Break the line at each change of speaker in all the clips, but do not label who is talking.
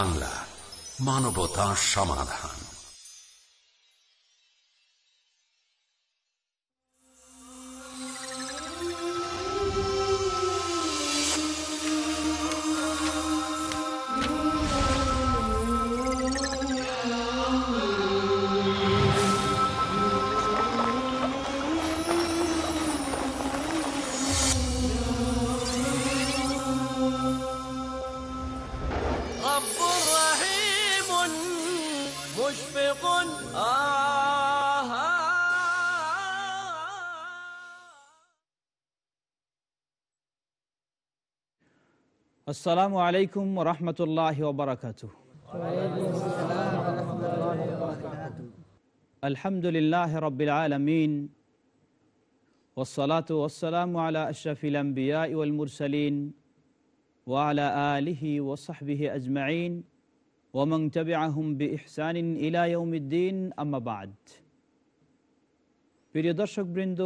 বাংলা মানবতা সমাধান
আসসালামু আলাইকুম রহমতুল্লাহ ওবরাকাত আলহামদুলিল্লাহ রবিল আলমিন والصلاة والسلام على أشرف الأنبياء والمرسلين وعلى آله وصحبه أجمعين ومن تبعهم بإحسان إلى يوم الدين أما بعد প্রিয় দর্শক বৃন্দ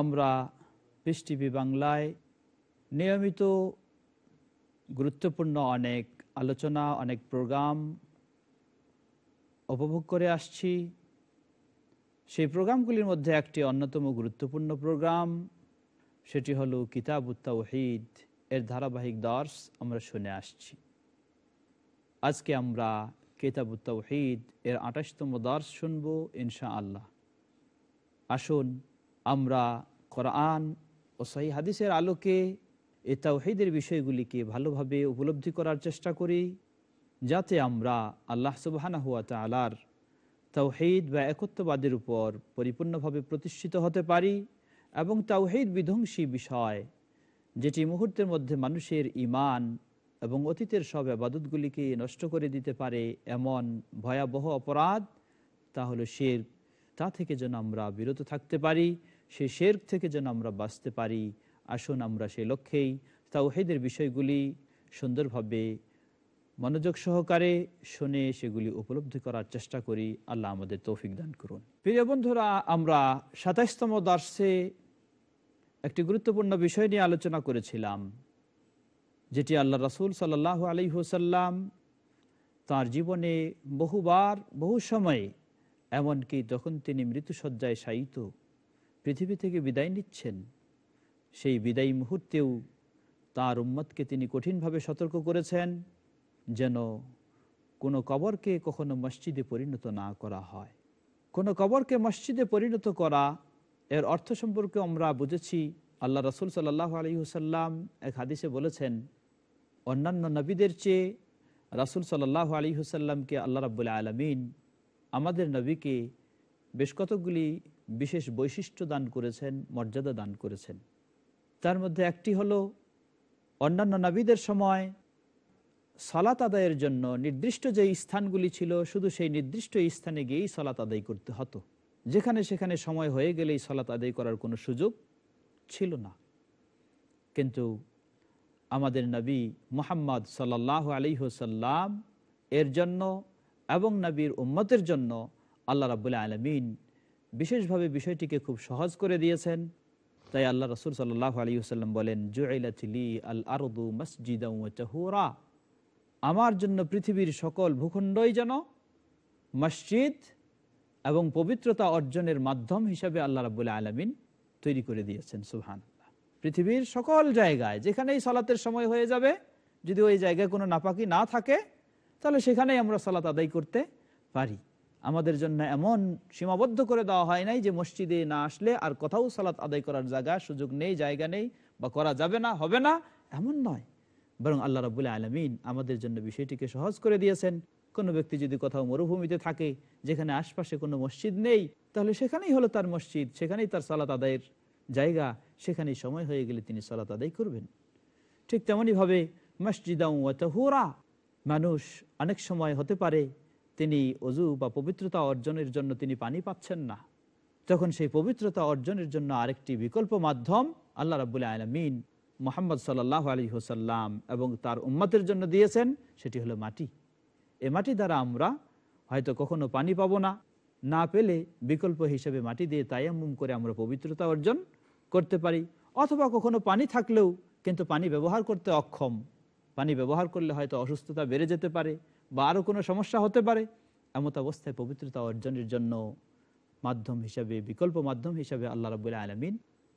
আমরা পৃষ্টিভি বাংলায় নিয়মিত গুরুত্বপূর্ণ অনেক আলোচনা অনেক প্রোগ্রাম উপভোগ করে আসছি সেই প্রোগ্রামগুলির মধ্যে একটি অন্যতম গুরুত্বপূর্ণ প্রোগ্রাম সেটি হলো কিতাব ওহিদ এর ধারাবাহিক দর্শ আমরা শুনে আসছি আজকে আমরা কিতাব ওহিদ এর আঠাশতম দর্শ শুনব ইনশা আল্লাহ আসুন আমরা কোরআন ও সাহি হাদিসের আলোকে এ তাওহিদের বিষয়গুলিকে ভালোভাবে উপলব্ধি করার চেষ্টা করি যাতে আমরা আল্লাহ সুবাহানা হুয়া তালার তাওহিদ বা একত্ববাদের উপর পরিপূর্ণভাবে প্রতিষ্ঠিত হতে পারি এবং তাওহিদ বিধ্বংসী বিষয় যেটি মুহূর্তের মধ্যে মানুষের ইমান এবং অতীতের সব আবাদতগুলিকে নষ্ট করে দিতে পারে এমন ভয়াবহ অপরাধ তা শের তা থেকে যেন আমরা বিরত থাকতে পারি সে শের থেকে যেন আমরা বাঁচতে পারি আসুন আমরা সেই লক্ষ্যেই তাওহেদের বিষয়গুলি সুন্দরভাবে মনোযোগ সহকারে শুনে সেগুলি উপলব্ধি করার চেষ্টা করি আল্লাহ আমাদের তৌফিক দান করুন প্রিয় বন্ধুরা আমরা সাতাইশতম দার্সে একটি গুরুত্বপূর্ণ বিষয় নিয়ে আলোচনা করেছিলাম যেটি আল্লাহ রাসুল সাল্লাহ আলি হুসাল্লাম তার জীবনে বহুবার বহু সময়ে এমনকি যখন তিনি মৃত্যুসজ্জায় শায়িত পৃথিবী থেকে বিদায় নিচ্ছেন সেই বিদায়ী মুহূর্তেও তার উম্মতকে তিনি কঠিনভাবে সতর্ক করেছেন যেন কোনো কবরকে কখনো মসজিদে পরিণত না করা হয় কোনো কবরকে মসজিদে পরিণত করা এর অর্থ সম্পর্কে আমরা বুঝেছি আল্লাহ রসুল সাল্লাহ আলী হুসাল্লাম এক হাদিসে বলেছেন অন্যান্য নবীদের চেয়ে রাসুল সাল্লাহ আলী হুসাল্লামকে আল্লাহ রাবুল্লা আলমিন আমাদের নবীকে বেশ কতগুলি বিশেষ বৈশিষ্ট্য দান করেছেন মর্যাদা দান করেছেন তার মধ্যে একটি হলো অন্যান্য নবীদের সময় সলাত আদায়ের জন্য নির্দিষ্ট যে স্থানগুলি ছিল শুধু সেই নির্দিষ্ট স্থানে গিয়েই সলাত আদায় করতে হতো যেখানে সেখানে সময় হয়ে গেলেই সলাত আদায় করার কোনো সুযোগ ছিল না কিন্তু আমাদের নবী মোহাম্মদ সাল্লাহ আলী হোসাল্লাম এর জন্য এবং নবীর উম্মতের জন্য আল্লাহ রাবুল আলমিন বিশেষভাবে বিষয়টিকে খুব সহজ করে দিয়েছেন তাই আল্লাহ রসুল সাল্লাহ আলী সাল্লাম বলেন জুয়েলি আল আরদু মসজিদ আমার জন্য পৃথিবীর সকল ভূখণ্ডই যেন মসজিদ এবং পবিত্রতা অর্জনের মাধ্যম হিসাবে আল্লাহ রাবুল আলমিন তৈরি করে দিয়েছেন সুহান পৃথিবীর সকল জায়গায় যেখানেই সালাতের সময় হয়ে যাবে যদি ওই জায়গায় কোনো নাপাকি না থাকে তাহলে সেখানেই আমরা সালাত আদায় করতে পারি আমাদের জন্য এমন সীমাবদ্ধ করে দেওয়া হয় নাই যে মসজিদে না আসলে আর কোথাও সালাত আদায় করার জায়গা সুযোগ নেই জায়গা নেই বা করা যাবে না হবে না এমন নয় বরং আল্লাহ রাবুল্লাহ আলমিন আমাদের জন্য বিষয়টিকে সহজ করে দিয়েছেন কোনো ব্যক্তি যদি কোথাও মরুভূমিতে থাকে যেখানে আশপাশে কোনো মসজিদ নেই তাহলে সেখানেই হলো তার মসজিদ সেখানেই তার সালাত আদায়ের জায়গা সেখানেই সময় হয়ে গেলে তিনি সালাত আদায় করবেন ঠিক তেমনইভাবে মসজিদাউরা মানুষ অনেক সময় হতে পারে তিনি অজু বা পবিত্রতা অর্জনের জন্য তিনি পানি পাচ্ছেন না তখন সেই পবিত্রতা অর্জনের জন্য আরেকটি বিকল্প মাধ্যম আল্লাহ রাবুল্লা আলমিন মোহাম্মদ সাল্লাহ আলী হোসাল্লাম এবং তার উম্মতের জন্য দিয়েছেন সেটি হলো মাটি এ মাটি দ্বারা আমরা হয়তো কখনো পানি পাবো না না পেলে বিকল্প হিসেবে মাটি দিয়ে তায়াম্মুম করে আমরা পবিত্রতা অর্জন করতে পারি অথবা কখনো পানি থাকলেও কিন্তু পানি ব্যবহার করতে অক্ষম পানি ব্যবহার করলে হয়তো অসুস্থতা বেড়ে যেতে পারে বা আরও কোনো সমস্যা হতে পারে এমত অবস্থায় পবিত্রতা অর্জনের জন্য মাধ্যম হিসাবে বিকল্প মাধ্যম হিসাবে আল্লাহ রবুল্লা আলমিন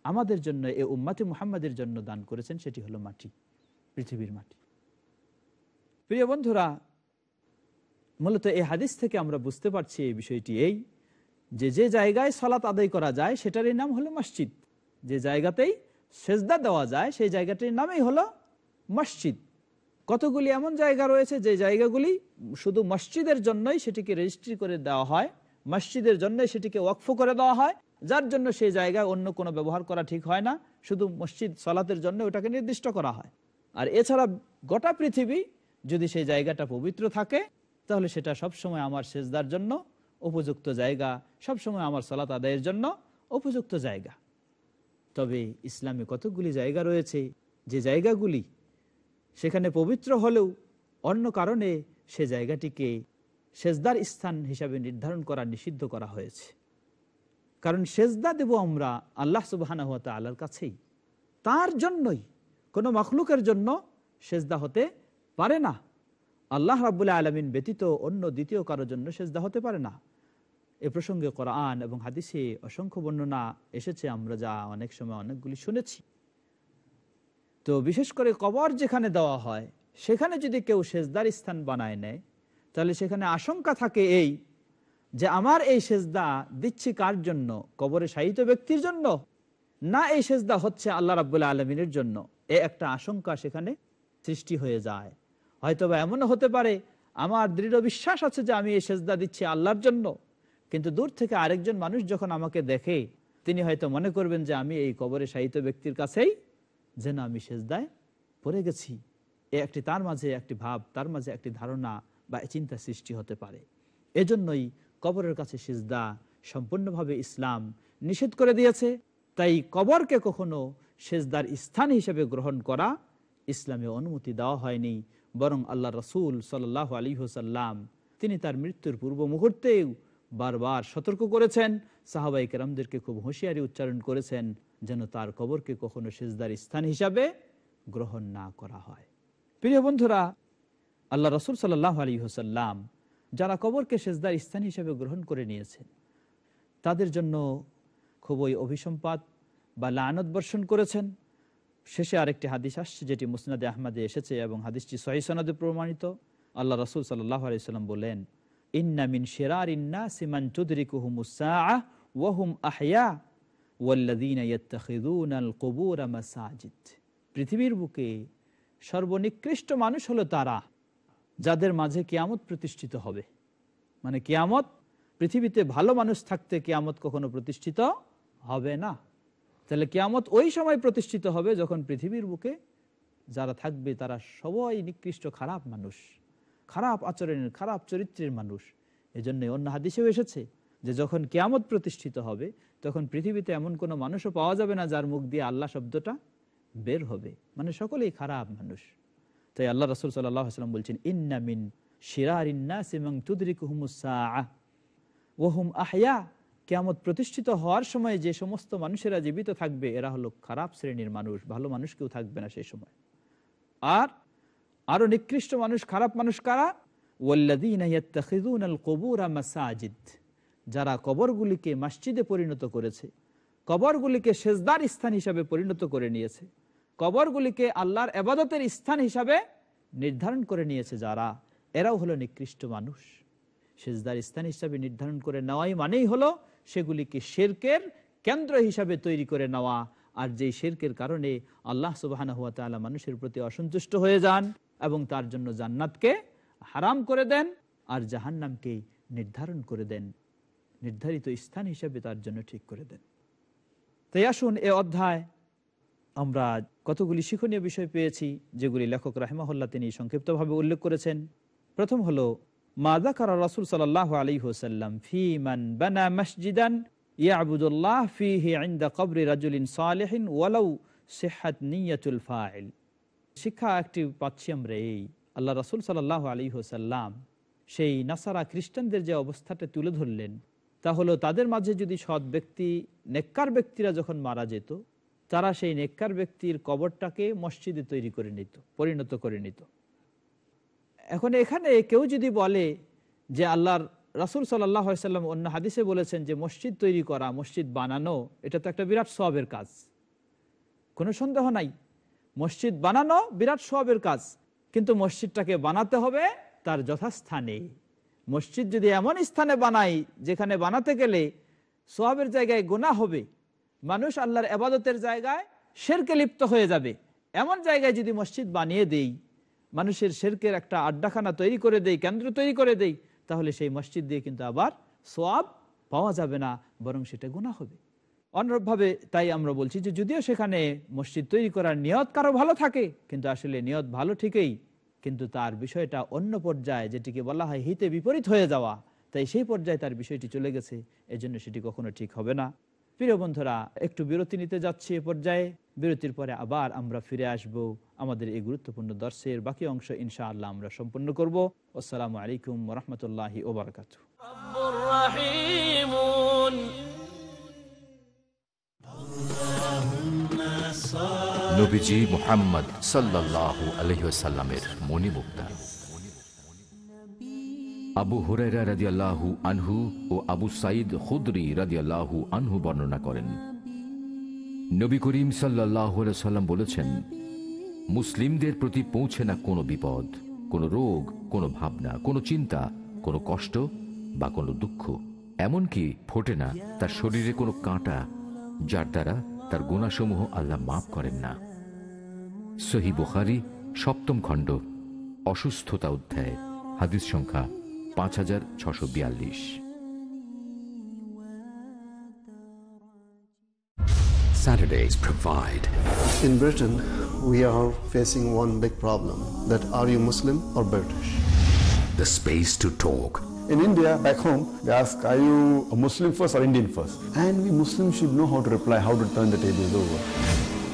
আমাদের জন্য এ উম্মাতি মুহাম্মাদের জন্য দান করেছেন সেটি হলো মাটি পৃথিবীর মাটি প্রিয় বন্ধুরা মূলত এই হাদিস থেকে আমরা বুঝতে পারছি এই বিষয়টি এই যে যে জায়গায় সলাত আদায় করা যায় সেটারই নাম হলো মসজিদ যে জায়গাতেই সেজদা দেওয়া যায় সেই জায়গাটির নামই হলো মসজিদ কতগুলি এমন জায়গা রয়েছে যে জায়গাগুলি শুধু মসজিদের জন্যই সেটিকে রেজিস্ট্রি করে দেওয়া হয় মসজিদের জন্য সেটিকে ওয়াকফ করে দেওয়া হয় যার জন্য সেই জায়গা অন্য কোনো ব্যবহার করা ঠিক হয় না শুধু মসজিদ সলাতের জন্য ওটাকে নির্দিষ্ট করা হয় আর এছাড়া গোটা পৃথিবী যদি সেই জায়গাটা পবিত্র থাকে তাহলে সেটা সবসময় আমার সেজদার জন্য উপযুক্ত জায়গা সবসময় আমার সলাত আদায়ের জন্য উপযুক্ত জায়গা তবে ইসলামে কতগুলি জায়গা রয়েছে যে জায়গাগুলি সেখানে পবিত্র হলেও অন্য কারণে সে জায়গাটিকে সেজদার স্থান হিসাবে নির্ধারণ করা নিষিদ্ধ করা হয়েছে কারণ সেজদা দেব আমরা আল্লাহ সুবাহ আল্লাহর কাছেই তার জন্যই কোনো মখলুকের জন্য সেজদা হতে পারে না আল্লাহ রাবুল্লাহ আলমিন ব্যতীত অন্য দ্বিতীয় কারোর জন্য সেজদা হতে পারে না এ প্রসঙ্গে কোরআন এবং হাদিসে অসংখ্য বর্ণনা এসেছে আমরা যা অনেক সময় অনেকগুলি শুনেছি তো বিশেষ করে কবর যেখানে দেওয়া হয় সেখানে যদি কেউ সেজদার স্থান বানায় নেয় তাহলে সেখানে আশঙ্কা থাকে এই যে আমার এই সেজদা দিচ্ছি কার জন্য কবরে সাহিত ব্যক্তির জন্য না এই সেজদা হচ্ছে আল্লাহ রাবুল্লাহ আলমিনের জন্য এ একটা আশঙ্কা সেখানে সৃষ্টি হয়ে যায় হয়তোবা এমনও হতে পারে আমার দৃঢ় বিশ্বাস আছে যে আমি এই সেজদা দিচ্ছি আল্লাহর জন্য কিন্তু দূর থেকে আরেকজন মানুষ যখন আমাকে দেখে তিনি হয়তো মনে করবেন যে আমি এই কবরে সাহিত্য ব্যক্তির কাছেই যে না আমি সেজদায় পড়ে গেছি এ একটি তার মাঝে একটি ভাব তার মাঝে একটি ধারণা বা চিন্তা সৃষ্টি হতে পারে এজন্যই কবরের কাছে সিজদা সম্পূর্ণভাবে ইসলাম নিষেধ করে দিয়েছে তাই কবরকে কখনো সেজদার স্থান হিসেবে গ্রহণ করা ইসলামে অনুমতি দেওয়া হয়নি বরং আল্লাহ রসুল সাল্লাহ আলী হুসাল্লাম তিনি তার মৃত্যুর পূর্ব মুহূর্তেও বারবার সতর্ক করেছেন সাহাবাই কেরামদেরকে খুব হুঁশিয়ারি উচ্চারণ করেছেন যেন তার কবরকে কখনো সেজদার স্থান হিসাবে গ্রহণ না করা হয় প্রিয় বন্ধুরা আল্লাহ রসুল সাল্লাহ আলী হোসাল্লাম যারা কবরকে সেজদার স্থান হিসাবে গ্রহণ করে নিয়েছেন তাদের জন্য খুবই অভিসম্পাত বা লানত বর্ষণ করেছেন শেষে আরেকটি হাদিস আসছে যেটি মুসনাদে আহমদে এসেছে এবং হাদিসটি সহি সনাদে প্রমাণিত আল্লাহ রসুল সাল্লাহ সাল্লাম বলেন ইন্না মিন শেরার ইন্না সিমান কুহুম চুদরিকুহুমুসা ওয়াহুম আহিয়া আল কবুর পৃথিবীর বুকে সর্বনিকৃষ্ট মানুষ হলো তারা যাদের মাঝে কিয়ামত প্রতিষ্ঠিত হবে মানে কিয়ামত পৃথিবীতে ভালো মানুষ থাকতে কিয়ামত কখনো প্রতিষ্ঠিত হবে না তাহলে কিয়ামত ওই সময় প্রতিষ্ঠিত হবে যখন পৃথিবীর বুকে যারা থাকবে তারা সবাই নিকৃষ্ট খারাপ মানুষ খারাপ আচরণের খারাপ চরিত্রের মানুষ এজন্য অন্য হাদিসেও এসেছে যে যখন কিয়ামত প্রতিষ্ঠিত হবে তখন পৃথিবীতে এমন কোনো মানুষও পাওয়া যাবে না যার মুখ দিয়ে আল্লাহ শব্দটা বের হবে মানে সকলেই খারাপ মানুষ তাই আল্লাহ রসুল সাল্লাম বলছেন ইন্নামিন শিরার আহিয়া কেয়ামত প্রতিষ্ঠিত হওয়ার সময় যে সমস্ত মানুষেরা জীবিত থাকবে এরা হলো খারাপ শ্রেণীর মানুষ ভালো মানুষ কেউ থাকবে না সেই সময় আর আরো নিকৃষ্ট মানুষ খারাপ মানুষ কারা কবুর যারা কবরগুলিকে মসজিদে পরিণত করেছে কবরগুলিকে সেজদার স্থান হিসাবে পরিণত করে নিয়েছে কবরগুলিকে আল্লাহর এবাদতের স্থান হিসাবে নির্ধারণ করে নিয়েছে যারা এরাও হলো নিকৃষ্ট মানুষ সেজদার স্থান হিসাবে নির্ধারণ করে নেওয়াই মানেই হলো সেগুলিকে শেরকের কেন্দ্র হিসাবে তৈরি করে নেওয়া আর যেই শেরকের কারণে আল্লাহ সুবাহানা হুয়া তালা মানুষের প্রতি অসন্তুষ্ট হয়ে যান এবং তার জন্য জান্নাতকে হারাম করে দেন আর জাহান্নামকে নির্ধারণ করে দেন নির্ধারিত স্থান হিসেবে তার জন্য ঠিক করে দেন তাই আসুন এ অধ্যায় আমরা কতগুলি শিক্ষণীয় বিষয় পেয়েছি যেগুলি লেখক রাহেমাহল্লা তিনি সংক্ষিপ্তভাবে উল্লেখ করেছেন প্রথম হলো মাদা কারা রসুল সাল্লাহ আলী হোসাল্লাম ফি মান বানা মসজিদান ওয়ালাউ ফাইল শিক্ষা একটি আল্লাহ রসুল সাল্লাহ হোসাল্লাম সেই নাসারা খ্রিস্টানদের যে অবস্থাটা তুলে ধরলেন তাহলে তাদের মাঝে যদি সৎ ব্যক্তি নেককার ব্যক্তিরা যখন মারা যেত তারা সেই নেককার ব্যক্তির কবরটাকে মসজিদে তৈরি করে নিত পরিণত করে নিত এখন এখানে কেউ যদি বলে যে আল্লাহর রাসুল সাল্লাম অন্য হাদিসে বলেছেন যে মসজিদ তৈরি করা মসজিদ বানানো এটা তো একটা বিরাট সবের কাজ কোনো সন্দেহ নাই মসজিদ বানানো বিরাট সবের কাজ কিন্তু মসজিদটাকে বানাতে হবে তার যথাস্থানে মসজিদ যদি এমন স্থানে বানাই যেখানে বানাতে গেলে সোহাবের জায়গায় গোনা হবে মানুষ আল্লাহর আবাদতের জায়গায় শেরকে লিপ্ত হয়ে যাবে এমন জায়গায় যদি মসজিদ বানিয়ে দেই মানুষের শেরকের একটা আড্ডাখানা তৈরি করে দেই কেন্দ্র তৈরি করে দেই তাহলে সেই মসজিদ দিয়ে কিন্তু আবার সোয়াব পাওয়া যাবে না বরং সেটা গুণা হবে অনুরূপভাবে তাই আমরা বলছি যে যদিও সেখানে মসজিদ তৈরি করার নিয়ত কারো ভালো থাকে কিন্তু আসলে নিয়ত ভালো ঠিকই কিন্তু তার বিষয়টা অন্য পর্যায়ে যেটিকে বলা হয় হিতে বিপরীত হয়ে যাওয়া তাই সেই পর্যায়ে তার বিষয়টি চলে গেছে এজন্য সেটি কখনো ঠিক হবে না প্রিয় বন্ধুরা একটু বিরতি নিতে যাচ্ছি এ পর্যায়ে বিরতির পরে আবার আমরা ফিরে আসব আমাদের এই গুরুত্বপূর্ণ দর্শের বাকি অংশ ইনশাআল্লাহ আমরা সম্পূর্ণ করব আসসালাম আলাইকুম রহমতুল্লাহ ওবরাকাত
اللهم صل নবীজি মোহাম্মদ সাল্লাহ আলহিসাল্লামের মনে মুক্তা আবু হুরাইরা রাজিয়াল্লাহু আনহু ও আবু সাইদ খুদরি রাজিয়াল্লাহু আনহু বর্ণনা করেন নবী করিম সাল্লাহ বলেছেন মুসলিমদের প্রতি পৌঁছে না কোনো বিপদ কোনো রোগ কোনো ভাবনা কোনো চিন্তা কোনো কষ্ট বা কোনো দুঃখ এমনকি ফোটে না তার শরীরে কোনো কাঁটা যার দ্বারা তার গুণাসমূহ আল্লাহ মাফ করেন না সহি বুখারি সপ্তম খণ্ড অসুস্থতা অধ্যায় হাদিস সংখ্যা পাঁচ হাজার ছশো বিয়াল্লিশ Saturdays provide. In Britain, we are facing one big problem. That are you Muslim or British? The space to talk. In India, back home, they ask, are you a Muslim first or Indian first? And we Muslims should know how to reply, how to turn the tables over.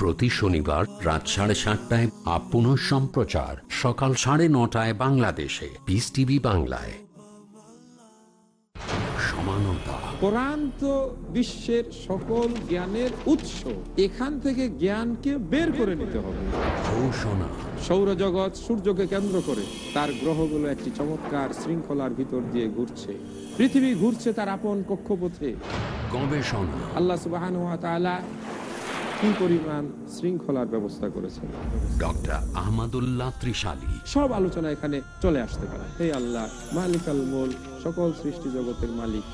প্রতি শনিবার রাত সাড়ে সাতটায় আপন সম্প্রচার সকাল সাড়ে নটায় বাংলাদেশে পিস টিভি বাংলায় সমানতা কোরআন বিশ্বের সকল জ্ঞানের উৎস এখান থেকে জ্ঞানকে বের করে নিতে হবে ঘোষণা সৌরজগৎ সূর্যকে কেন্দ্র করে তার গ্রহগুলো একটি চমৎকার শৃঙ্খলার ভিতর দিয়ে ঘুরছে পৃথিবী ঘুরছে তার আপন কক্ষপথে গবেষণা আল্লাহ সুবাহ শৃঙ্খলার ব্যবস্থা করেছেন ডক্টর ত্রিশালী সব আলোচনা এখানে চলে আসতে পারে সকল সৃষ্টি জগতের মালিক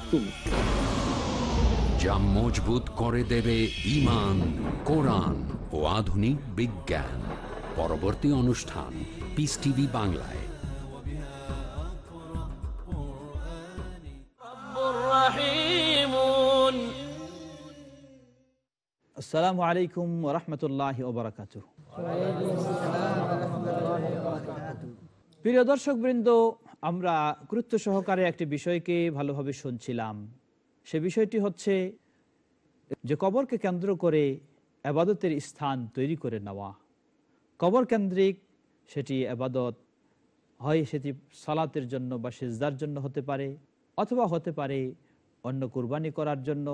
যা মজবুত করে দেবে ইমান কোরআন ও আধুনিক বিজ্ঞান পরবর্তী অনুষ্ঠান পিস টিভি বাংলায়
আসসালামু আলাইকুম রহমতুল্লাহ ওবরাকাত প্রিয় দর্শক বৃন্দ আমরা গুরুত্ব সহকারে একটি বিষয়কে ভালোভাবে শুনছিলাম সে বিষয়টি হচ্ছে যে কবরকে কেন্দ্র করে আবাদতের স্থান তৈরি করে নেওয়া কবর কেন্দ্রিক সেটি আবাদত হয় সেটি সালাতের জন্য বা সেজদার জন্য হতে পারে অথবা হতে পারে অন্য কোরবানি করার জন্য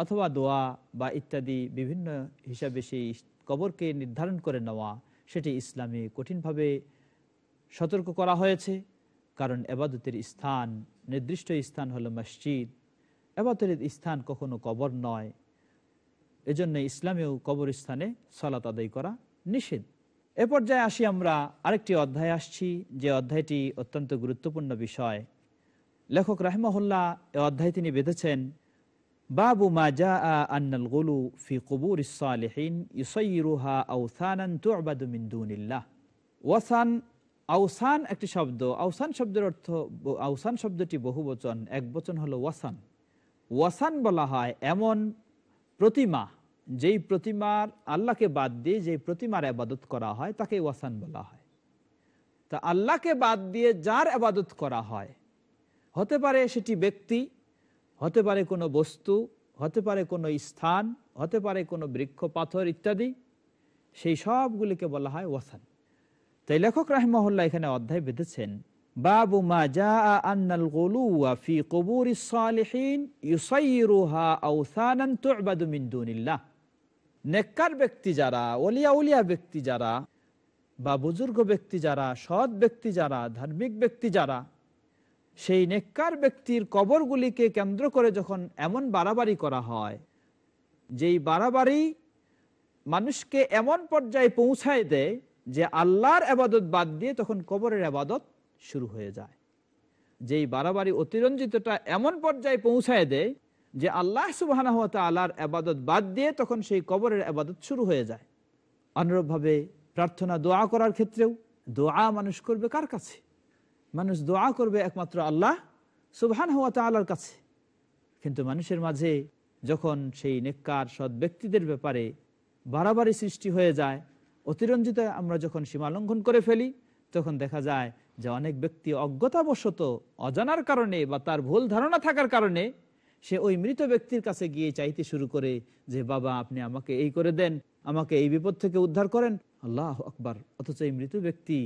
অথবা দোয়া বা ইত্যাদি বিভিন্ন হিসাবে সেই কবরকে নির্ধারণ করে নেওয়া সেটি ইসলামে কঠিনভাবে সতর্ক করা হয়েছে কারণ এবাদতের স্থান নির্দিষ্ট স্থান হলো মসজিদ এবাদতের স্থান কখনো কবর নয় এজন্য ইসলামেও কবরস্থানে সলাত আদায় করা নিষেধ এ পর্যায়ে আসি আমরা আরেকটি অধ্যায় আসছি যে অধ্যায়টি অত্যন্ত গুরুত্বপূর্ণ বিষয় লেখক রাহেমহল্লা এ অধ্যায় তিনি বেঁধেছেন বাবু মাজা আন্নাল গুলু ফি কবুর ইসালেহীন ইসইরুহা আউসানান মিন্দুনিল্লাহ ওয়াসান আউসান একটি শব্দ আউসান শব্দের অর্থ আউসান শব্দটি বহু বচন এক বচন হলো ওয়াসান ওয়াসান বলা হয় এমন প্রতিমা যেই প্রতিমার আল্লাহকে বাদ দিয়ে যেই প্রতিমার আবাদত করা হয় তাকে ওয়াসান বলা হয় তা আল্লাহকে বাদ দিয়ে যার আবাদত করা হয় হতে পারে সেটি ব্যক্তি হতে পারে কোনো বস্তু হতে পারে কোনো স্থান হতে পারে কোনো বৃক্ষ পাথর ইত্যাদি সেই সবগুলিকে বলা হয় ওয়াসান তাই লেখক রাহমহল্লা এখানে অধ্যায় বেঁধেছেন বাবু মা যা আন্নাল ওয়াফি কবুর নেককার ব্যক্তি যারা অলিয়া উলিয়া ব্যক্তি যারা বা বুজুর্গ ব্যক্তি যারা সৎ ব্যক্তি যারা ধার্মিক ব্যক্তি যারা সেই নেককার ব্যক্তির কবরগুলিকে কেন্দ্র করে যখন এমন বাড়াবাড়ি করা হয় যেই বাড়াবাড়ি মানুষকে এমন পর্যায়ে পৌঁছায় দেয় যে আল্লাহর আবাদত বাদ দিয়ে তখন কবরের আবাদত শুরু হয়ে যায় যেই বাড়াবাড়ি অতিরঞ্জিতটা এমন পর্যায়ে পৌঁছায় দেয় যে আল্লাহ সুবাহ আল্লাহর আবাদত বাদ দিয়ে তখন সেই কবরের আবাদত শুরু হয়ে যায় অনুরূপভাবে প্রার্থনা দোয়া করার ক্ষেত্রেও দোয়া মানুষ করবে কার কাছে মানুষ দোয়া করবে একমাত্র আল্লাহ সুবহান হওয়া তাল্লার কাছে কিন্তু মানুষের মাঝে যখন সেই নেককার সৎ ব্যক্তিদের ব্যাপারে বাড়াবাড়ি সৃষ্টি হয়ে যায় অতিরঞ্জিত আমরা যখন সীমা লঙ্ঘন করে ফেলি তখন দেখা যায় যে অনেক ব্যক্তি অজ্ঞতাবশত অজানার কারণে বা তার ভুল ধারণা থাকার কারণে সে ওই মৃত ব্যক্তির কাছে গিয়ে চাইতে শুরু করে যে বাবা আপনি আমাকে এই করে দেন আমাকে এই বিপদ থেকে উদ্ধার করেন আল্লাহ আকবার অথচ এই মৃত ব্যক্তি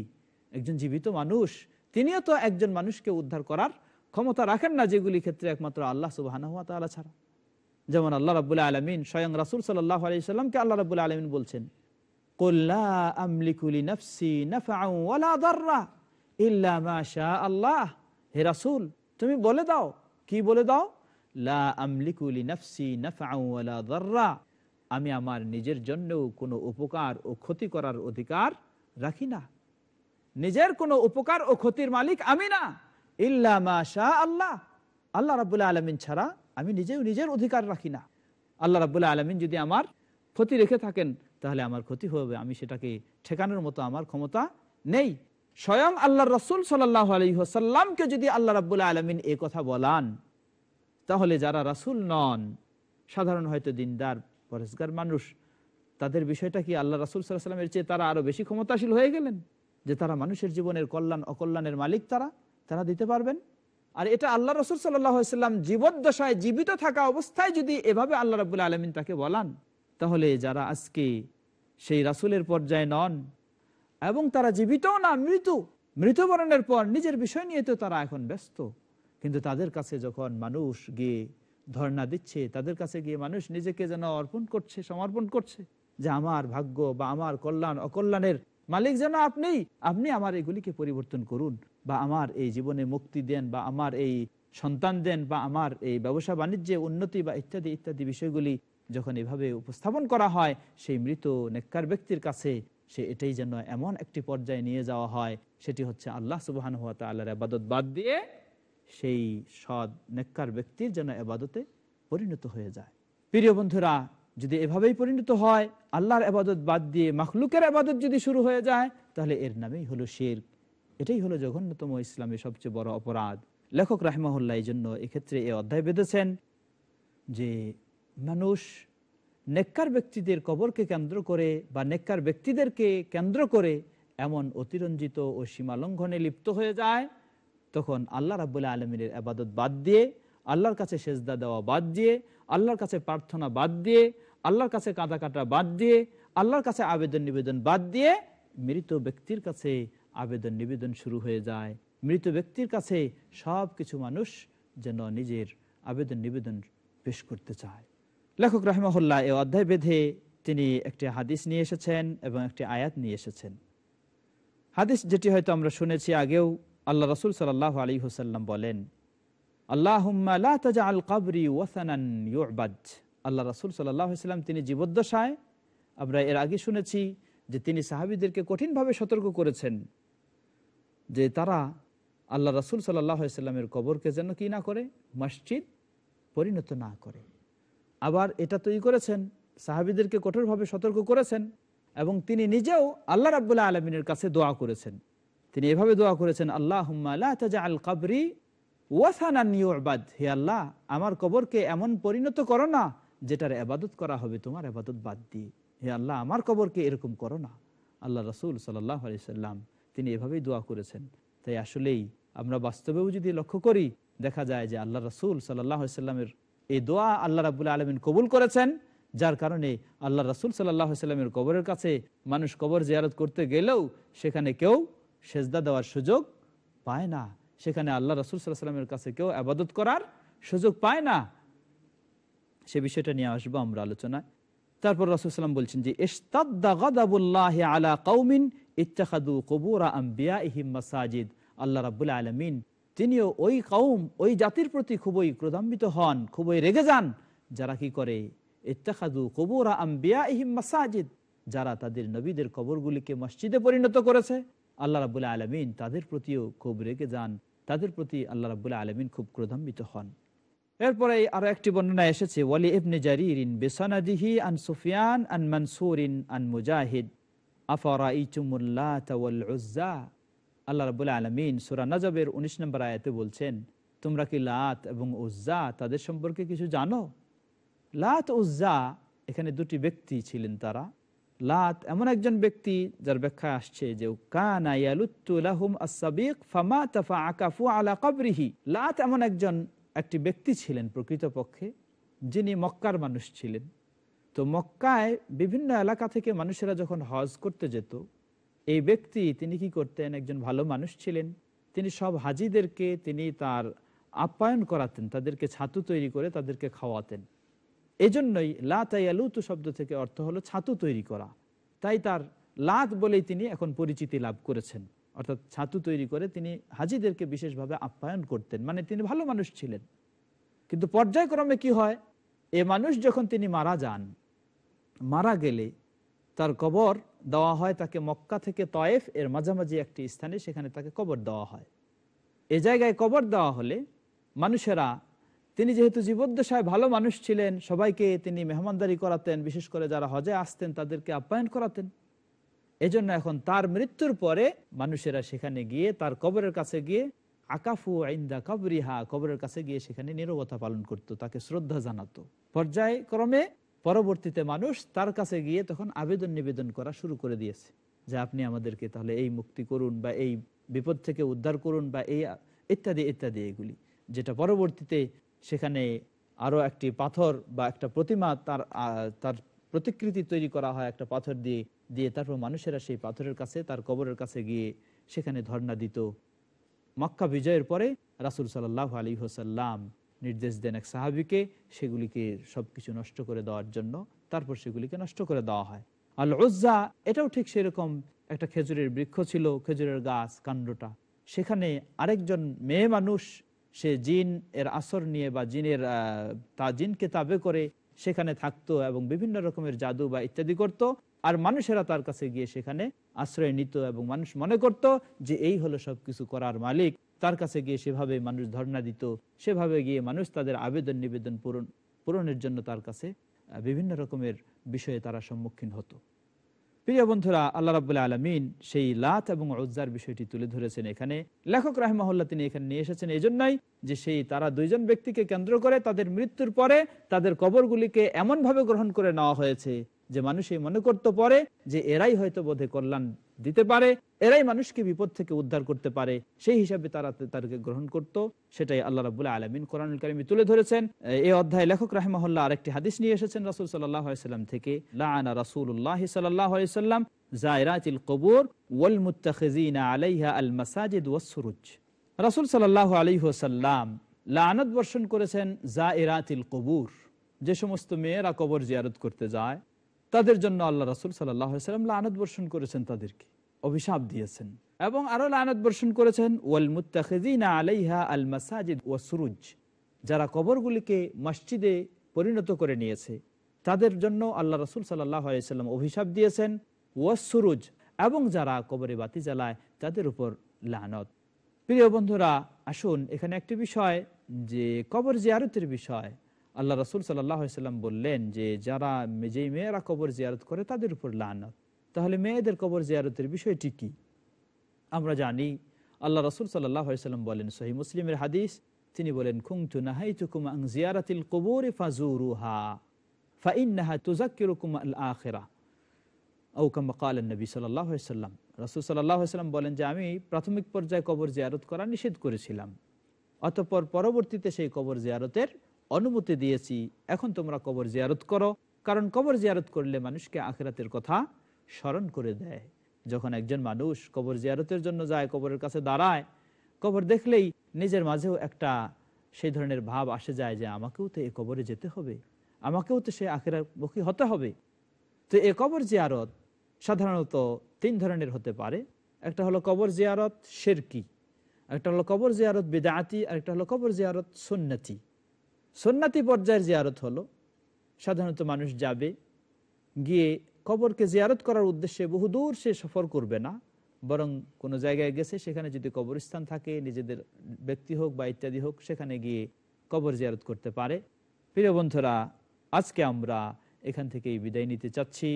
একজন জীবিত মানুষ তিনিও তো একজন মানুষকে উদ্ধার করার ক্ষমতা রাখেন না যেগুলি ক্ষেত্রে একমাত্র আল্লাহ সুবাহ ছাড়া যেমন আল্লাহ রাবুল্লাহ আলমিন স্বয়ং রাসুল সাল্লাহ আলাইসাল্লামকে আল্লাহ রাবুল্লাহ আলমিন বলছেন আল্লাহ হে তুমি বলে দাও বলে দাও লা আমি আমার নিজের জন্য কোনো উপকার ও ক্ষতি করার অধিকার রাখি না নিজের কোনো উপকার ও ক্ষতির মালিক আমি না ইল্লা মাশা আল্লাহ আল্লাহ রাবুল্লাহ আলমিন ছাড়া আমি নিজেও নিজের অধিকার রাখি না আল্লাহ রাবুল্লাহ আলমিন যদি আমার ক্ষতি রেখে থাকেন তাহলে আমার ক্ষতি হবে আমি সেটাকে ঠেকানোর মতো আমার ক্ষমতা নেই স্বয়ং আল্লাহ রসুল সাল্লাহ আলহিহসাল্লামকে যদি আল্লাহ রাবুল্লাহ আলমিন এ কথা বলান তাহলে যারা রাসুল নন সাধারণ হয়তো দিনদার পরেশগার মানুষ তাদের বিষয়টা কি আল্লাহ রাসুল সাল্লাহ সাল্লামের চেয়ে তারা আরও বেশি ক্ষমতাশীল হয়ে গেলেন যে তারা মানুষের জীবনের কল্যাণ অকল্যাণের মালিক তারা তারা দিতে পারবেন আর এটা আল্লাহ রসুল সাল্লাম জীবদ্দশায় জীবিত থাকা অবস্থায় যদি এভাবে আল্লাহ রাবুল্লা আলমিন তাকে বলান তাহলে যারা আজকে সেই রাসুলের পর্যায়ে নন এবং তারা জীবিত না মৃত মৃতবরণের পর নিজের বিষয় নিয়ে তো তারা এখন ব্যস্ত কিন্তু তাদের কাছে যখন মানুষ গিয়ে ধর্ণা দিচ্ছে তাদের কাছে গিয়ে মানুষ নিজেকে যেন অর্পণ করছে সমর্পণ করছে যে আমার ভাগ্য বা আমার কল্যাণ অকল্যাণের মালিক যেন আপনি আপনি আমার এগুলিকে পরিবর্তন করুন বা আমার এই জীবনে মুক্তি দেন বা আমার এই সন্তান দেন বা আমার এই ব্যবসা বাণিজ্যে উন্নতি বা ইত্যাদি ইত্যাদি বিষয়গুলি যখন এভাবে উপস্থাপন করা হয় সেই মৃত নেককার ব্যক্তির কাছে সে এটাই যেন এমন একটি পর্যায়ে নিয়ে যাওয়া হয় সেটি হচ্ছে আল্লাহ সুবাহান হাত আল্লাহর আবাদত বাদ দিয়ে সেই সৎ নেককার ব্যক্তির যেন আবাদতে পরিণত হয়ে যায় প্রিয় বন্ধুরা যদি এভাবেই পরিণত হয় আল্লাহর আবাদত বাদ দিয়ে মাখলুকের আবাদত যদি শুরু হয়ে যায় তাহলে এর নামেই হলো শের এটাই হলো জঘন্যতম ইসলামের সবচেয়ে বড় অপরাধ লেখক রাহমাহুল্লাহ এই জন্য এক্ষেত্রে এ অধ্যায় বেঁধেছেন যে মানুষ নেককার ব্যক্তিদের কবরকে কেন্দ্র করে বা নেককার ব্যক্তিদেরকে কেন্দ্র করে এমন অতিরঞ্জিত ও সীমালঙ্ঘনে লিপ্ত হয়ে যায় তখন আল্লাহ রাবুল্লাহ আলমিনের আবাদত বাদ দিয়ে আল্লাহর কাছে সেজদা দেওয়া বাদ দিয়ে আল্লাহর কাছে প্রার্থনা বাদ দিয়ে আল্লাহর কাছে কাঁদা কাটা বাদ দিয়ে আল্লাহর কাছে আবেদন নিবেদন বাদ দিয়ে মৃত ব্যক্তির কাছে আবেদন নিবেদন শুরু হয়ে যায় মৃত ব্যক্তির কাছে সব কিছু মানুষ যেন নিজের আবেদন নিবেদন পেশ করতে চায় লেখক রহমহল্লা এ অধ্যায় বেঁধে তিনি একটি হাদিস নিয়ে এসেছেন এবং একটি আয়াত নিয়ে এসেছেন হাদিস যেটি হয়তো আমরা শুনেছি আগেও আল্লাহ রসুল সাল্লাহ আলী হুসাল্লাম বলেন আল্লাহ রাসুল সাল্লাম তিনি জীবদ্দশায় আমরা এর আগে শুনেছি যে তিনি সাহাবিদেরকে কঠিনভাবে সতর্ক করেছেন যে তারা আল্লাহ রাসুল সাল্লাহামের কবরকে যেন কি না করে মসজিদ পরিণত না করে আবার এটা তৈরি করেছেন সাহাবিদেরকে কঠোরভাবে সতর্ক করেছেন এবং তিনি নিজেও আল্লাহ রাবুল্লাহ আলমিনের কাছে দোয়া করেছেন তিনি এভাবে দোয়া করেছেন আল্লাহ আল কাবরি আমার কবরকে এমন পরিণত করো না যেটার আবাদত করা হবে তোমার আবাদত বাদ দিয়ে হে আল্লাহ আমার কবরকে এরকম করো না আল্লাহ রসুল সাল্লাম তিনি এভাবেই দোয়া করেছেন তাই আসলেই আমরা বাস্তবেও যদি লক্ষ্য করি দেখা যায় যে আল্লাহ রসুল সাল্লাহামের এই দোয়া আল্লাহ রাবুল্লাহ আলমিন কবুল করেছেন যার কারণে আল্লাহ রসুল সাল্লাহামের কবরের কাছে মানুষ কবর জিয়ারত করতে গেলেও সেখানে কেউ সেজদা দেওয়ার সুযোগ পায় না সেখানে আল্লাহ রসুল সাল্লাহ সাল্লামের কাছে কেউ আবাদত করার সুযোগ পায় না সে বিষয়টা নিয়ে আসবো আমরা আলোচনায় তারপর সাল্লাম বলছেন যে আলা কৌমিন মাসাজিদ আল্লাহ রাবুল আলমিন তিনিও ওই কৌম ওই জাতির প্রতি খুবই ক্রোধাম্বিত হন খুবই রেগে যান যারা কি করে ইত্তাখাদু কবুরা মাসাজিদ যারা তাদের নবীদের কবরগুলিকে মসজিদে পরিণত করেছে আল্লাহ রাবুল্লা আলমিন তাদের প্রতিও খুব রেগে যান তাদের প্রতি আল্লাহ রাবুল্লাহ আলমিন খুব ক্রোধান্বিত হন এরপরে আরো একটি বর্ণনা এসেছে ওয়ালি ইবনে জারিরিন বেসানাদিহি আন সুফিয়ান আন মানসুরিন আন মুজাহিদ আফারা ইচুমুল্লাহ উজ্জা আল্লাহ রাবুল্লাহ আলমিন সুরা নাজাবের উনিশ নম্বর আয়াতে বলছেন তোমরা কি লাত এবং উজ্জা তাদের সম্পর্কে কিছু জানো লাত উজ্জা এখানে দুটি ব্যক্তি ছিলেন তারা লাত এমন একজন ব্যক্তি যার ব্যাখ্যা আসছে যে লাত এমন একজন একটি ব্যক্তি ছিলেন প্রকৃতপক্ষে যিনি মক্কার মানুষ ছিলেন তো মক্কায় বিভিন্ন এলাকা থেকে মানুষেরা যখন হজ করতে যেত এই ব্যক্তি তিনি কি করতেন একজন ভালো মানুষ ছিলেন তিনি সব হাজিদেরকে তিনি তার আপ্যায়ন করাতেন তাদেরকে ছাতু তৈরি করে তাদেরকে খাওয়াতেন এজন্যই লাতায়ালুতু শব্দ থেকে অর্থ হলো ছাতু তৈরি করা তাই তার লাত বলেই তিনি এখন পরিচিতি লাভ করেছেন অর্থাৎ ছাতু তৈরি করে তিনি হাজিদেরকে বিশেষভাবে আপ্যায়ন করতেন মানে তিনি ভালো মানুষ ছিলেন কিন্তু পর্যায়ক্রমে কি হয় এ মানুষ যখন তিনি মারা যান মারা গেলে তার কবর দেওয়া হয় তাকে মক্কা থেকে তয়েফ এর মাঝামাঝি একটি স্থানে সেখানে তাকে কবর দেওয়া হয় এ জায়গায় কবর দেওয়া হলে মানুষেরা তিনি যেহেতু জীবদ্দশায় ভালো মানুষ ছিলেন সবাইকে তিনি মেহমানদারি করাতেন বিশেষ করে যারা হজে আসতেন তাদেরকে আপ্যায়ন করাতেন এজন্য এখন তার মৃত্যুর পরে মানুষেরা সেখানে গিয়ে তার কবরের কাছে গিয়ে আকাফু আইন্দা কবরিহা কবরের কাছে গিয়ে সেখানে নিরবতা পালন করত তাকে শ্রদ্ধা জানাতো পর্যায়ক্রমে পরবর্তীতে মানুষ তার কাছে গিয়ে তখন আবেদন নিবেদন করা শুরু করে দিয়েছে যে আপনি আমাদেরকে তাহলে এই মুক্তি করুন বা এই বিপদ থেকে উদ্ধার করুন বা এই ইত্যাদি ইত্যাদি এগুলি যেটা পরবর্তীতে সেখানে আরও একটি পাথর বা একটা প্রতিমা তার তার প্রতিকৃতি তৈরি করা হয় একটা পাথর দিয়ে দিয়ে তারপর মানুষেরা সেই পাথরের কাছে তার কবরের কাছে গিয়ে সেখানে ধর্ণা দিত মক্কা বিজয়ের পরে রাসুল সাল্লাহ আলী হোসাল্লাম নির্দেশ দেন এক সাহাবিকে সেগুলিকে সব কিছু নষ্ট করে দেওয়ার জন্য তারপর সেগুলিকে নষ্ট করে দেওয়া হয় আল ওজ্জা এটাও ঠিক সেরকম একটা খেজুরের বৃক্ষ ছিল খেজুরের গাছ কাণ্ডটা সেখানে আরেকজন মেয়ে মানুষ সে জিন এর আসর নিয়ে বা জিনের তা জিনকে তাবে করে সেখানে থাকতো এবং বিভিন্ন রকমের জাদু বা ইত্যাদি করত আর মানুষেরা তার কাছে গিয়ে সেখানে আশ্রয় নিত এবং মানুষ মনে করত যে এই হলো সবকিছু করার মালিক তার কাছে গিয়ে সেভাবে মানুষ ধর্ণা দিত সেভাবে গিয়ে মানুষ তাদের আবেদন নিবেদন পূরণ পূরণের জন্য তার কাছে বিভিন্ন রকমের বিষয়ে তারা সম্মুখীন হতো প্রিয় বন্ধুরা আল্লাহ রাবুল্লাহ আলমিন সেই লাত এবং উজ্জার বিষয়টি তুলে ধরেছেন এখানে লেখক রাহেমহল্লা তিনি এখানে নিয়ে এসেছেন এই জন্যই যে সেই তারা দুইজন ব্যক্তিকে কেন্দ্র করে তাদের মৃত্যুর পরে তাদের কবরগুলিকে এমনভাবে গ্রহণ করে নেওয়া হয়েছে যে মানুষ এই মনে করতে পারে যে এরাই হয়তো বোধে কল্যাণ দিতে পারে এরাই মানুষকে বিপদ থেকে উদ্ধার করতে পারে সেই হিসাবে তারা তাদেরকে গ্রহণ করত সেটাই আল্লাহ রাবুল্লাহ আলমিন কোরআন কালিমি তুলে ধরেছেন এই অধ্যায় লেখক রাহমহল্লা আরেকটি হাদিস নিয়ে এসেছেন রাসুল সাল্লাম থেকে লানা রাসুল সাল্লাহ আলী যে সমস্ত মেয়েরা কবর জিয়ারত করতে যায় তাদের জন্য আল্লাহ রাসুল সাল্লাহ সাল্লাম লানত বর্ষণ করেছেন তাদেরকে অভিশাপ দিয়েছেন এবং আরো লানত বর্ষণ করেছেন ওয়াল মুত্তাখিজিনা আলাইহা আল মাসাজিদ সুরুজ যারা কবরগুলিকে মসজিদে পরিণত করে নিয়েছে তাদের জন্য আল্লাহ রসুল সাল্লাম অভিশাপ দিয়েছেন ওয়াসুরুজ এবং যারা কবরে বাতি জ্বালায় তাদের উপর লানত প্রিয় বন্ধুরা আসুন এখানে একটি বিষয় যে কবর জিয়ারতের বিষয় আল্লাহ রসুল সাল্লাম বললেন যে যারা যেই মেয়েরা কবর জিয়ারত করে তাদের উপর লানত তাহলে মেয়েদের কবর জিয়ারতের বিষয়টি কি আমরা জানি আল্লাহ রসুল সাল্লাম বলেন সহি মুসলিমের হাদিস তিনি বলেন খুংতু নাহাই আখেরা রসুল বলেন যে আমি প্রাথমিক পর্যায়ে কবর জিয়ারত করা নিষেধ করেছিলাম অতঃপর পরবর্তীতে সেই কবর জিয়ারতের অনুমতি দিয়েছি এখন তোমরা কবর জিয়ারত করো কারণ কবর জিয়ারত করলে মানুষকে আখেরাতের কথা স্মরণ করে দেয় যখন একজন মানুষ কবর জিয়ারতের জন্য যায় কবরের কাছে দাঁড়ায় কবর দেখলেই নিজের মাঝেও একটা সেই ধরনের ভাব আসে যায় যে আমাকেও তো এ কবরে যেতে হবে আমাকেও তো সে মুখী হতে হবে তো এ কবর জিয়ারত সাধারণত তিন ধরনের হতে পারে একটা হলো কবর জিয়ারত শেরকি একটা হলো কবর জিয়ারত বেদায়াতি আর একটা হলো কবর জিয়ারত সন্ন্যাতি সন্ন্যাতি পর্যায়ের জিয়ারত হলো সাধারণত মানুষ যাবে গিয়ে কবরকে জিয়ারত করার উদ্দেশ্যে বহুদূর সে সফর করবে না বরং কোনো জায়গায় গেছে সেখানে যদি কবরস্থান থাকে নিজেদের ব্যক্তি হোক বা ইত্যাদি হোক সেখানে গিয়ে কবর জিয়ারত করতে পারে প্রিয় বন্ধুরা আজকে আমরা এখান থেকে বিদায় নিতে চাচ্ছি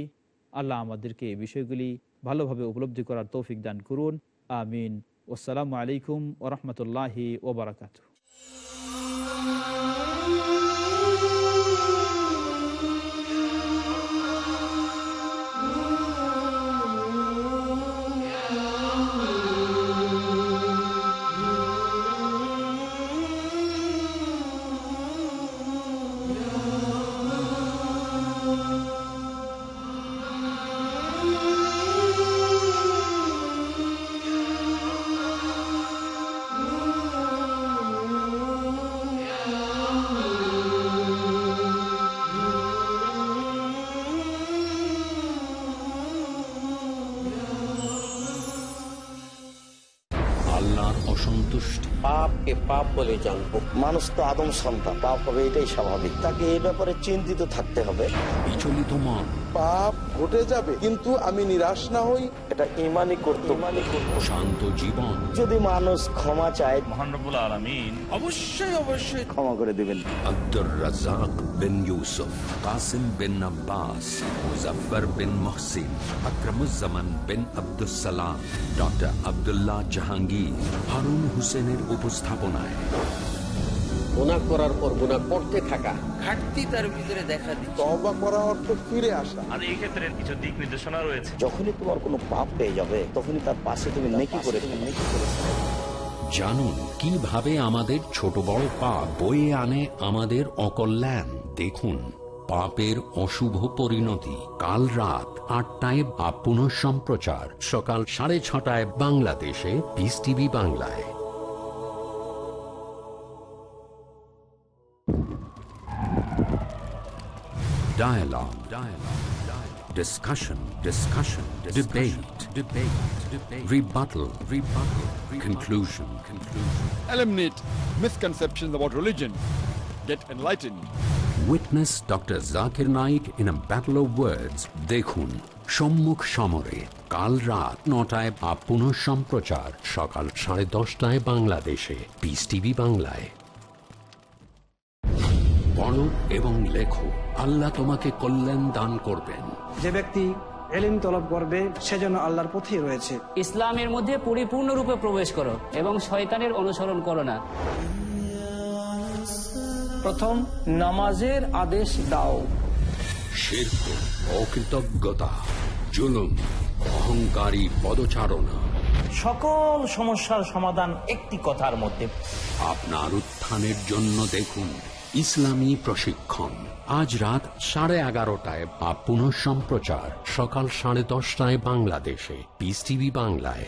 আল্লাহ আমাদেরকে এই বিষয়গুলি ভালোভাবে উপলব্ধি করার তৌফিক দান করুন আমিন আসসালামু আলাইকুম ওরহমতুল্লাহি ওবরাকাতু
বলে জানবো মানুষ তো আদম সন্তান পাপ হবে এটাই স্বাভাবিক তাকে এ ব্যাপারে চিন্তিত থাকতে হবে বিচলিত মন পাপ ঘটে যাবে কিন্তু আমি নিরাশ না হই এটা ইমানই করতে শান্ত জীবন
যদি মানুষ ক্ষমা চায় মহানবুল আলমিন
অবশ্যই অবশ্যই ক্ষমা করে দেবেন আব্দুর রাজাক বিন ইউসুফ কাসিম বিন আব্বাস মুজফার বিন মহসিন আকরামুজ্জামান বিন আব্দুল সালাম ডক্টর আবদুল্লাহ জাহাঙ্গীর হারুন হুসেনের উপস্থাপনায় গুণা করার পর গুণা করতে থাকা ঘাটতি তার ভিতরে দেখা করা অর্থ ফিরে আসা
আর এই ক্ষেত্রে কিছু দিক নির্দেশনা রয়েছে যখনই তোমার কোনো পাপ পেয়ে যাবে তখনই তার পাশে তুমি নেকি করে নেকি করে
জানুন কিভাবে আমাদের ছোট বড় পাপ আনে আমাদের অকল্যাণ দেখুন পাপের অশুভ পরিণতি কাল রাত আটটায় বা পুনঃ সম্প্রচার সকাল সাড়ে ছটায় বাংলাদেশে পিস টিভি বাংলায় Dialogue. Dialogue. Dialogue. Discussion. Discussion. Discussion. Debate. Debate. Debate. Rebuttal. Rebuttal. Rebuttal. Conclusion. Conclusion. Eliminate misconceptions about religion. Get enlightened. Witness Dr. Zakir Naik in a battle of words. Dekhun. সম্মুখ সমরে কাল রাত নটায় Apuno সম্প্রচার Shakal সাড়ে দশটায় বাংলাদেশে peace TV বাংলায় পড়ো এবং লেখো আল্লাহ তোমাকে কল্যাণ দান করবেন
যে ব্যক্তি এলিম তলব করবে সেজন্য আল্লাহর পথে রয়েছে ইসলামের মধ্যে পরিপূর্ণরূপে প্রবেশ করো এবং শয়তানের অনুসরণ করো না প্রথম নামাজের আদেশ দাও
শিল্প অকৃতজ্ঞতা জুলুম অহংকারী পদচারণা
সকল সমস্যার সমাধান একটি কথার মধ্যে
আপনার উত্থানের জন্য দেখুন ইসলামী প্রশিক্ষণ আজ রাত সাড়ে এগারোটায় বা পুনঃ সম্প্রচার সকাল সাড়ে দশটায় বাংলাদেশে পিস টিভি বাংলায়